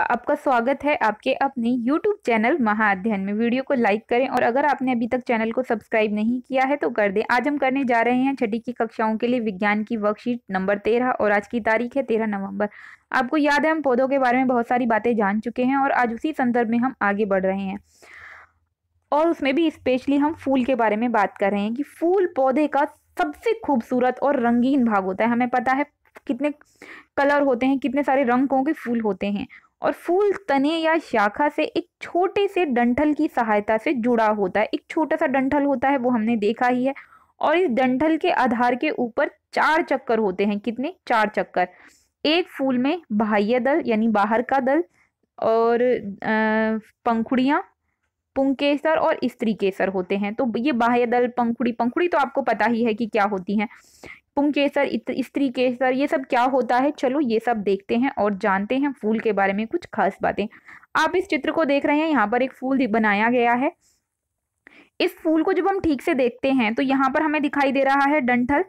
आपका स्वागत है आपके अपने YouTube चैनल महाअध्ययन में वीडियो को लाइक करें और अगर आपने अभी तक चैनल को सब्सक्राइब नहीं किया है तो कर दें आज हम करने जा रहे हैं छठी की कक्षाओं के लिए विज्ञान की वर्कशीट नंबर तेरह और आज की तारीख है तेरह नवंबर आपको याद है हम पौधों के बारे में बहुत सारी बातें जान चुके हैं और आज उसी संदर्भ में हम आगे बढ़ रहे हैं और उसमें भी स्पेशली हम फूल के बारे में बात कर रहे हैं कि फूल पौधे का सबसे खूबसूरत और रंगीन भाग होता है हमें पता है कितने कलर होते हैं कितने सारे रंगों के फूल होते हैं और फूल तने या शाखा से एक छोटे से डंठल की सहायता से जुड़ा होता है एक छोटा सा डंठल होता है वो हमने देखा ही है और इस डंठल के आधार के ऊपर चार चक्कर होते हैं कितने चार चक्कर एक फूल में बाह्य दल यानी बाहर का दल और पंखुड़ियाँ पुंकेसर और स्त्री केसर होते हैं तो ये बाह्य दल पंखुड़ी पंखुड़ी तो आपको पता ही है कि क्या होती हैं पुंग केसर स्त्री केसर ये सब क्या होता है चलो ये सब देखते हैं और जानते हैं फूल के बारे में कुछ खास बातें आप इस चित्र को देख रहे हैं यहाँ पर एक फूल बनाया गया है इस फूल को जब हम ठीक से देखते हैं तो यहाँ पर हमें दिखाई दे रहा है डंठल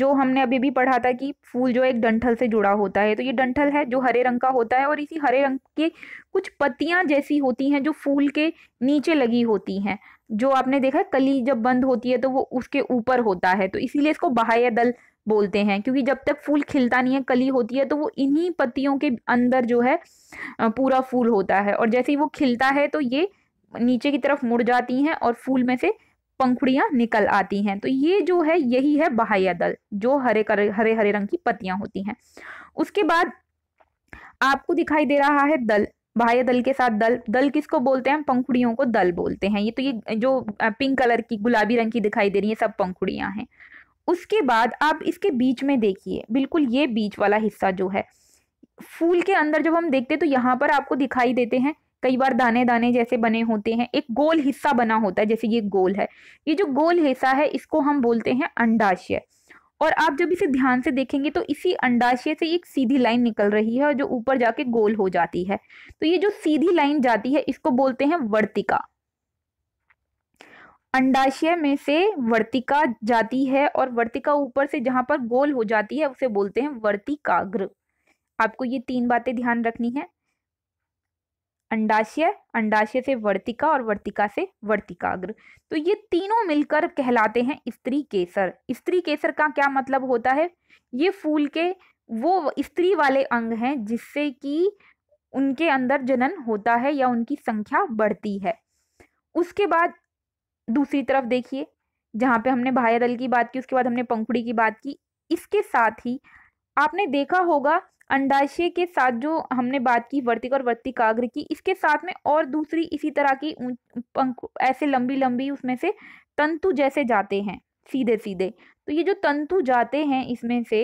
जो हमने अभी भी पढ़ा था कि फूल जो एक डंठल से जुड़ा होता है तो ये डंठल है जो हरे रंग का होता है और इसी हरे रंग के कुछ पत्तियां जैसी होती हैं जो फूल के नीचे लगी होती हैं जो आपने देखा कली जब बंद होती है तो वो उसके ऊपर होता है तो इसीलिए इसको बाह्य दल बोलते हैं क्योंकि जब तक फूल खिलता नहीं है कली होती है तो वो इन्हीं पत्तियों के अंदर जो है पूरा फूल होता है और जैसे ही वो खिलता है तो ये नीचे की तरफ मुड़ जाती हैं और फूल में से पंखुड़ियाँ निकल आती हैं तो ये जो है यही है बाह्य दल जो हरे कर, हरे हरे रंग की पत्तियाँ होती हैं उसके बाद आपको दिखाई दे रहा है दल बाह्य दल के साथ दल दल किसको बोलते हैं पंखुड़ियों को दल बोलते हैं ये तो ये जो पिंक कलर की गुलाबी रंग की दिखाई दे रही है सब पंखुड़ियाँ हैं उसके बाद आप इसके बीच में देखिए बिल्कुल ये बीच वाला हिस्सा जो है फूल के अंदर जब हम देखते हैं तो यहाँ पर आपको दिखाई देते हैं कई बार दाने दाने जैसे बने होते हैं एक गोल हिस्सा बना होता है जैसे ये गोल है ये जो गोल हिस्सा है इसको हम बोलते हैं अंडाशय और आप जब इसे ध्यान से देखेंगे तो इसी अंडाशय से एक सीधी लाइन निकल रही है और जो ऊपर जाके गोल हो जाती है तो ये जो सीधी लाइन जाती है इसको बोलते हैं वर्तिका अंडाशय में से वर्तिका जाती है और वर्तिका ऊपर से जहां पर गोल हो जाती है उसे बोलते हैं वर्तिकाग्र आपको ये तीन बातें ध्यान रखनी है अंडाशय अंडाशय से वर्तिका और वर्तिका से वर्तिकाग्र तो ये तीनों मिलकर कहलाते हैं स्त्री केसर स्त्री केसर का क्या मतलब होता है ये फूल के वो स्त्री वाले अंग हैं जिससे कि उनके अंदर जनन होता है या उनकी संख्या बढ़ती है उसके बाद दूसरी तरफ देखिए जहाँ पे हमने दल की बात की उसके बाद हमने पंखुड़ी की बात की इसके साथ ही आपने देखा होगा अंडाशय के साथ जो हमने बात की वर्तिक और वर्तिकाग्र की इसके साथ में और दूसरी इसी तरह की ऐसे लंबी लंबी उसमें से तंतु जैसे जाते हैं सीधे सीधे तो ये जो तंतु जाते हैं इसमें से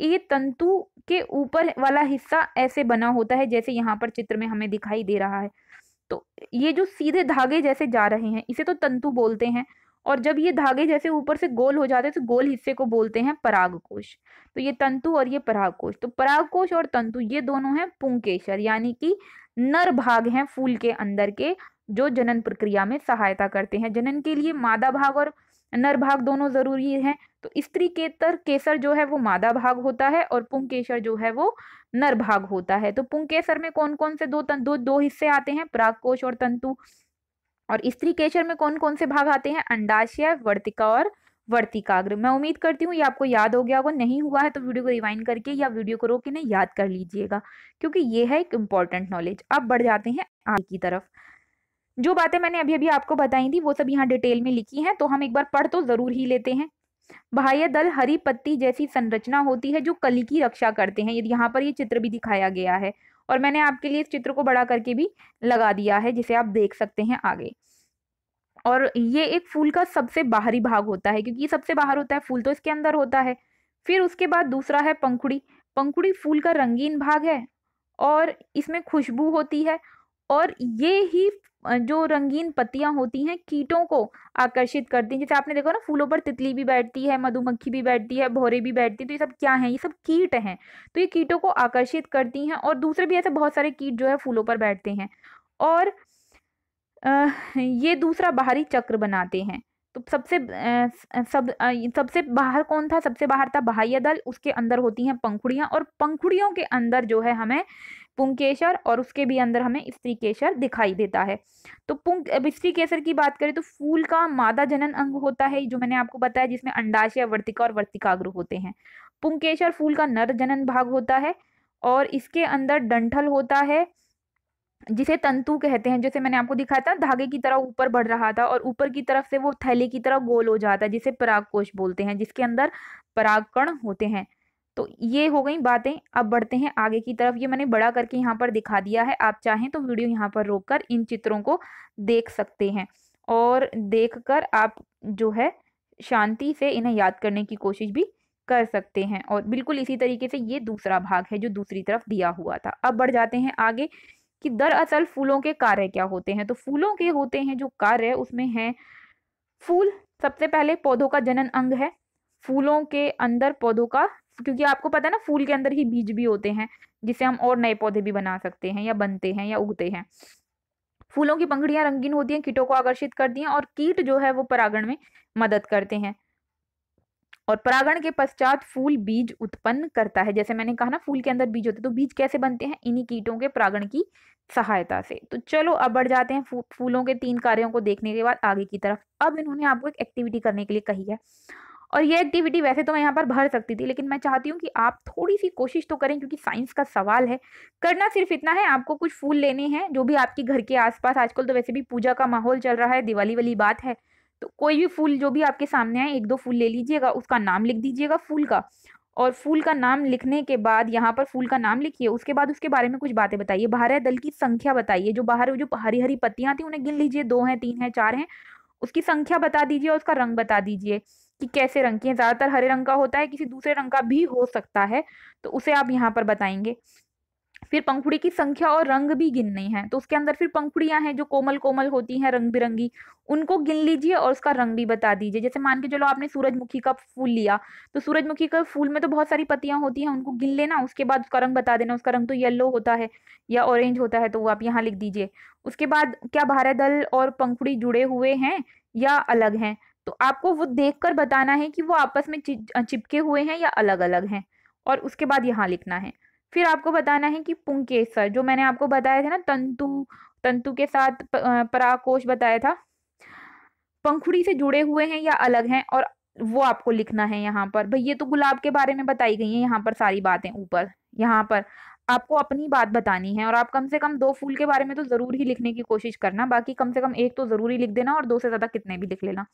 ये तंतु के ऊपर वाला हिस्सा ऐसे बना होता है जैसे यहाँ पर चित्र में हमें दिखाई दे रहा है तो ये जो सीधे धागे जैसे जा रहे हैं इसे तो तंतु बोलते हैं और जब ये धागे जैसे ऊपर से गोल हो जाते हैं तो गोल हिस्से को बोलते हैं परागकोश तो ये तंतु और ये परागकोश तो परागकोश और तंतु ये दोनों हैं पुंकेशर यानी कि नर भाग हैं फूल के अंदर के जो जनन प्रक्रिया में सहायता करते हैं जनन के लिए मादा भाग और नर भाग दोनों जरूरी हैं तो स्त्री केतर केसर जो है वो मादा भाग होता है और पुंकेशर जो है वो नर भाग होता है तो पुंकेसर में कौन कौन से दो तंतु दो दो हिस्से आते हैं परागकोश और तंतु और स्त्री केचर में कौन कौन से भाग आते हैं अंडाशय वर्तिका और वर्तिकाग्र मैं उम्मीद करती हूँ ये आपको याद हो गया होगा नहीं हुआ है तो वीडियो को रिवाइंड करके या वीडियो को रोक इन्हें याद कर लीजिएगा क्योंकि ये है एक इम्पॉर्टेंट नॉलेज अब बढ़ जाते हैं आगे की तरफ जो बातें मैंने अभी अभी आपको बताई थी वो सब यहाँ डिटेल में लिखी हैं तो हम एक बार पढ़ तो ज़रूर ही लेते हैं बाह्य दल हरी पत्ती जैसी संरचना होती है जो कली की रक्षा करते हैं यदि यहाँ पर ये चित्र भी दिखाया गया है और मैंने आपके लिए इस चित्र को बड़ा करके भी लगा दिया है जिसे आप देख सकते हैं आगे और ये एक फूल का सबसे बाहरी भाग होता है क्योंकि ये सबसे बाहर होता है फूल तो इसके अंदर होता है फिर उसके बाद दूसरा है पंखुड़ी पंखुड़ी फूल का रंगीन भाग है और इसमें खुशबू होती है और ये ही जो रंगीन पत्तियां होती हैं कीटों को आकर्षित करती हैं जैसे आपने देखो ना फूलों पर तितली भी बैठती है मधुमक्खी भी बैठती है भौरे भी बैठती है तो ये सब क्या है ये सब कीट हैं तो ये कीटों को आकर्षित करती हैं और दूसरे भी ऐसे बहुत सारे कीट जो है फूलों पर बैठते हैं और ये दूसरा बाहरी चक्र बनाते हैं तो सबसे सब सबसे बाहर कौन था सबसे बाहर था बाह्य दल उसके अंदर होती हैं पंखुड़ियाँ और पंखुड़ियों के अंदर जो है हमें पुंकेशर और उसके भी अंदर हमें स्त्री केसर दिखाई देता है तो पुंक अब केसर की बात करें तो फूल का मादा जनन अंग होता है जो मैंने आपको बताया जिसमें अंडाशय वर्तिका और वर्तिकाग्र होते हैं पुंकेशर फूल का नर जनन भाग होता है और इसके अंदर डंठल होता है जिसे तंतु कहते हैं जैसे मैंने आपको दिखाया था धागे की तरह ऊपर बढ़ रहा था और ऊपर की तरफ से वो थैले की तरह गोल हो जाता है जिसे पराग कोश बोलते हैं जिसके अंदर परागकण होते हैं तो ये हो गई बातें अब बढ़ते हैं आगे की तरफ ये मैंने बड़ा करके यहाँ पर दिखा दिया है आप चाहें तो वीडियो यहाँ पर रोक कर इन चित्रों को देख सकते हैं और देख कर आप जो है शांति से इन्हें याद करने की कोशिश भी कर सकते हैं और बिल्कुल इसी तरीके से ये दूसरा भाग है जो दूसरी तरफ दिया हुआ था अब बढ़ जाते हैं आगे कि दरअसल फूलों के कार्य क्या होते हैं तो फूलों के होते हैं जो कार्य उसमें है फूल सबसे पहले पौधों का जनन अंग है फूलों के अंदर पौधों का क्योंकि आपको पता है ना फूल के अंदर ही बीज भी होते हैं जिसे हम और नए पौधे भी बना सकते हैं या बनते हैं या उगते हैं फूलों की पंखड़ियां रंगीन होती हैं कीटों को आकर्षित करती हैं और कीट जो है वो परागण में मदद करते हैं और परागण के पश्चात फूल बीज उत्पन्न करता है जैसे मैंने कहा ना फूल के अंदर बीज होते हैं तो बीज कैसे बनते हैं इन्हीं कीटों के परागण की सहायता से तो चलो अब बढ़ जाते हैं फूलों के तीन कार्यों को देखने के बाद आगे की तरफ अब इन्होंने आपको एक एक्टिविटी करने के लिए कही है और ये एक्टिविटी वैसे तो मैं यहाँ पर भर सकती थी लेकिन मैं चाहती हूँ कि आप थोड़ी सी कोशिश तो करें क्योंकि साइंस का सवाल है करना सिर्फ इतना है आपको कुछ फूल लेने हैं जो भी आपके घर के आसपास आजकल तो वैसे भी पूजा का माहौल चल रहा है दिवाली वाली बात है तो कोई भी फूल जो भी आपके सामने आए एक दो फूल ले लीजिएगा उसका नाम लिख दीजिएगा फूल का और फूल का नाम लिखने के बाद यहाँ पर फूल का नाम लिखिए उसके बाद उसके बारे में कुछ बातें बताइए बाहर दल की संख्या बताइए जो बाहर जो हरी हरी पत्तियाँ थी उन्हें गिन लीजिए दो हैं तीन हैं चार हैं उसकी संख्या बता दीजिए और उसका रंग बता दीजिए कि कैसे रंग की है ज़्यादातर हरे रंग का होता है किसी दूसरे रंग का भी हो सकता है तो उसे आप यहाँ पर बताएंगे फिर पंखुड़ी की संख्या और रंग भी गिनने हैं तो उसके अंदर फिर पंखुड़ियां हैं जो कोमल कोमल होती हैं रंग बिरंगी उनको गिन लीजिए और उसका रंग भी बता दीजिए जैसे मान के चलो आपने सूरजमुखी का फूल लिया तो सूरजमुखी का फूल में तो बहुत सारी पत्तियां होती हैं उनको गिन लेना उसके बाद उसका रंग बता देना उसका रंग तो येल्लो होता है या ऑरेंज होता है तो वो आप यहाँ लिख दीजिए उसके बाद क्या भारत दल और पंखुड़ी जुड़े हुए हैं या अलग हैं तो आपको वो देखकर बताना है कि वो आपस में चिपके हुए हैं या अलग अलग हैं और उसके बाद यहाँ लिखना है फिर आपको बताना है कि पुंकेसर जो मैंने आपको बताया था ना तंतु तंतु के साथ पराकोश बताया था पंखुड़ी से जुड़े हुए हैं या अलग हैं और वो आपको लिखना है यहाँ पर भाई ये तो गुलाब के बारे में बताई गई है यहाँ पर सारी बातें ऊपर यहाँ पर आपको अपनी बात बतानी है और आप कम से कम दो फूल के बारे में तो ज़रूर ही लिखने की कोशिश करना बाकी कम से कम एक तो जरूर ही लिख देना और दो से ज़्यादा कितने भी लिख लेना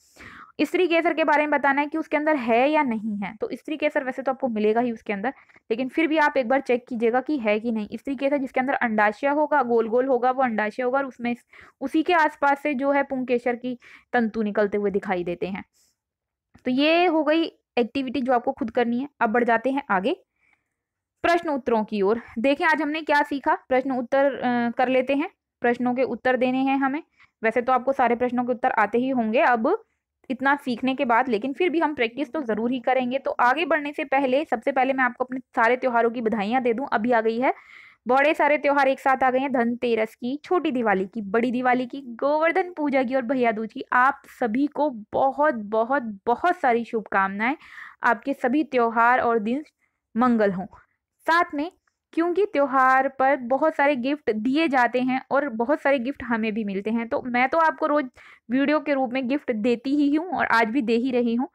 स्त्री केसर के बारे में बताना है कि उसके अंदर है या नहीं है तो स्त्री केसर वैसे तो आपको मिलेगा ही उसके अंदर लेकिन फिर भी आप एक बार चेक कीजिएगा कि है कि नहीं स्त्री केसर जिसके अंदर अंडाशय होगा गोल गोल होगा वो अंडाशय होगा और उसमें उसी के आसपास से जो है पुंकेशर की तंतु निकलते हुए दिखाई देते हैं तो ये हो गई एक्टिविटी जो आपको खुद करनी है अब बढ़ जाते हैं आगे प्रश्न उत्तरों की ओर देखें आज हमने क्या सीखा प्रश्न उत्तर कर लेते हैं प्रश्नों के उत्तर देने हैं हमें वैसे तो आपको सारे प्रश्नों के उत्तर आते ही होंगे अब इतना सीखने के बाद लेकिन फिर भी हम प्रैक्टिस तो ज़रूर ही करेंगे तो आगे बढ़ने से पहले सबसे पहले मैं आपको अपने सारे त्योहारों की बधाइयाँ दे दूँ अभी आ गई है बड़े सारे त्यौहार एक साथ आ गए हैं धनतेरस की छोटी दिवाली की बड़ी दिवाली की गोवर्धन पूजा की और भैया दूज की आप सभी को बहुत बहुत बहुत सारी शुभकामनाएं आपके सभी त्यौहार और दिन मंगल हों साथ में क्योंकि त्यौहार पर बहुत सारे गिफ्ट दिए जाते हैं और बहुत सारे गिफ्ट हमें भी मिलते हैं तो मैं तो आपको रोज़ वीडियो के रूप में गिफ्ट देती ही हूँ और आज भी दे ही रही हूँ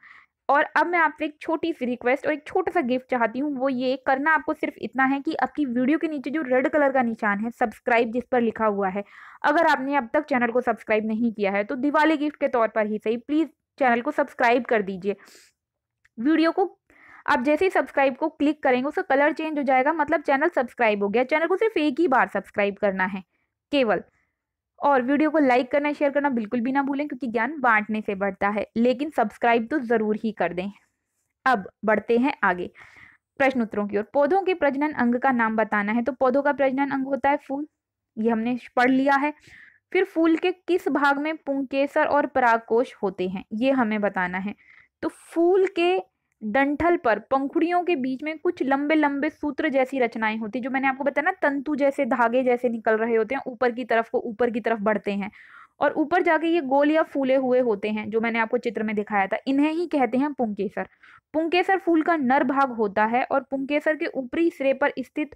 और अब मैं आपसे एक छोटी सी रिक्वेस्ट और एक छोटा सा गिफ्ट चाहती हूँ वो ये करना आपको सिर्फ इतना है कि आपकी वीडियो के नीचे जो रेड कलर का निशान है सब्सक्राइब जिस पर लिखा हुआ है अगर आपने अब तक चैनल को सब्सक्राइब नहीं किया है तो दिवाली गिफ्ट के तौर पर ही सही प्लीज़ चैनल को सब्सक्राइब कर दीजिए वीडियो को आप जैसे ही सब्सक्राइब को क्लिक करेंगे उसका कलर चेंज हो जाएगा मतलब चैनल सब्सक्राइब हो गया चैनल को सिर्फ एक ही बार सब्सक्राइब करना है केवल और वीडियो को लाइक करना शेयर करना बिल्कुल भी ना भूलें क्योंकि ज्ञान बांटने से बढ़ता है लेकिन सब्सक्राइब तो ज़रूर ही कर दें अब बढ़ते हैं आगे प्रश्न उत्तरों की ओर पौधों के प्रजनन अंग का नाम बताना है तो पौधों का प्रजनन अंग होता है फूल ये हमने पढ़ लिया है फिर फूल के किस भाग में पुंकेसर और परागकोश होते हैं ये हमें बताना है तो फूल के डंठल पर पंखुड़ियों के बीच में कुछ लंबे लंबे सूत्र जैसी रचनाएं होती है जो मैंने आपको बताया ना तंतु जैसे धागे जैसे निकल रहे होते हैं ऊपर की तरफ को ऊपर की तरफ बढ़ते हैं और ऊपर जाके ये गोल या फूले हुए होते हैं जो मैंने आपको चित्र में दिखाया था इन्हें ही कहते हैं पुंकेसर पुंकेसर फूल का नर भाग होता है और पुंकेसर के ऊपरी सिरे पर स्थित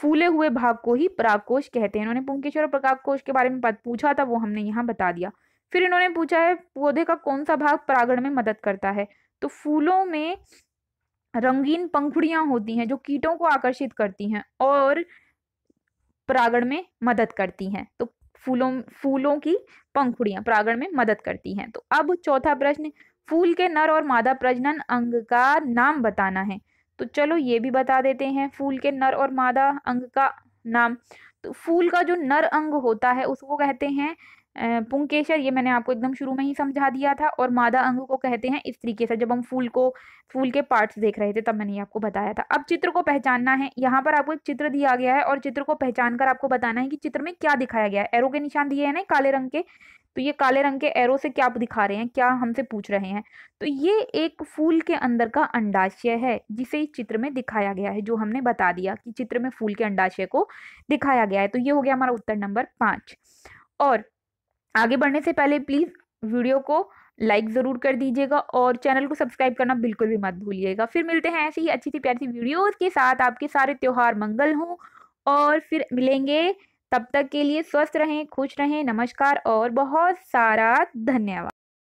फूले हुए भाग को ही परागकोश कहते हैं इन्होंने पुंकेश्वर और परागकोश के बारे में पूछा था वो हमने यहाँ बता दिया फिर इन्होंने पूछा है पौधे का कौन सा भाग परागण में मदद करता है तो फूलों में रंगीन पंखुड़ियां होती हैं जो कीटों को आकर्षित करती हैं और परागण में मदद करती हैं तो फूलों फूलों की पंखुड़ियां परागण में मदद करती हैं तो अब चौथा प्रश्न फूल के नर और मादा प्रजनन अंग का नाम बताना है तो चलो ये भी बता देते हैं फूल के नर और मादा अंग का नाम तो फूल का जो नर अंग होता है उसको कहते हैं पुंकेशर ये मैंने आपको एकदम शुरू में ही समझा दिया था और मादा अंग को कहते हैं इस तरीके से जब हम फूल को फूल के पार्ट्स देख रहे थे तब मैंने आपको बताया था अब चित्र को पहचानना है यहाँ पर आपको एक चित्र दिया गया है और चित्र को पहचान कर आपको बताना है कि चित्र में क्या दिखाया गया है एरो के निशान दिए हैं ना काले रंग के तो ये काले रंग के एरो से क्या दिखा रहे हैं क्या हमसे पूछ रहे हैं तो ये एक फूल के अंदर का अंडाशय है जिसे इस चित्र में दिखाया गया है जो हमने बता दिया कि चित्र में फूल के अंडाशय को दिखाया गया है तो ये हो गया हमारा उत्तर नंबर पाँच और आगे बढ़ने से पहले प्लीज़ वीडियो को लाइक ज़रूर कर दीजिएगा और चैनल को सब्सक्राइब करना बिल्कुल भी मत भूलिएगा फिर मिलते हैं ऐसी ही अच्छी सी प्यारी सी वीडियोज़ के साथ आपके सारे त्यौहार मंगल हों और फिर मिलेंगे तब तक के लिए स्वस्थ रहें खुश रहें नमस्कार और बहुत सारा धन्यवाद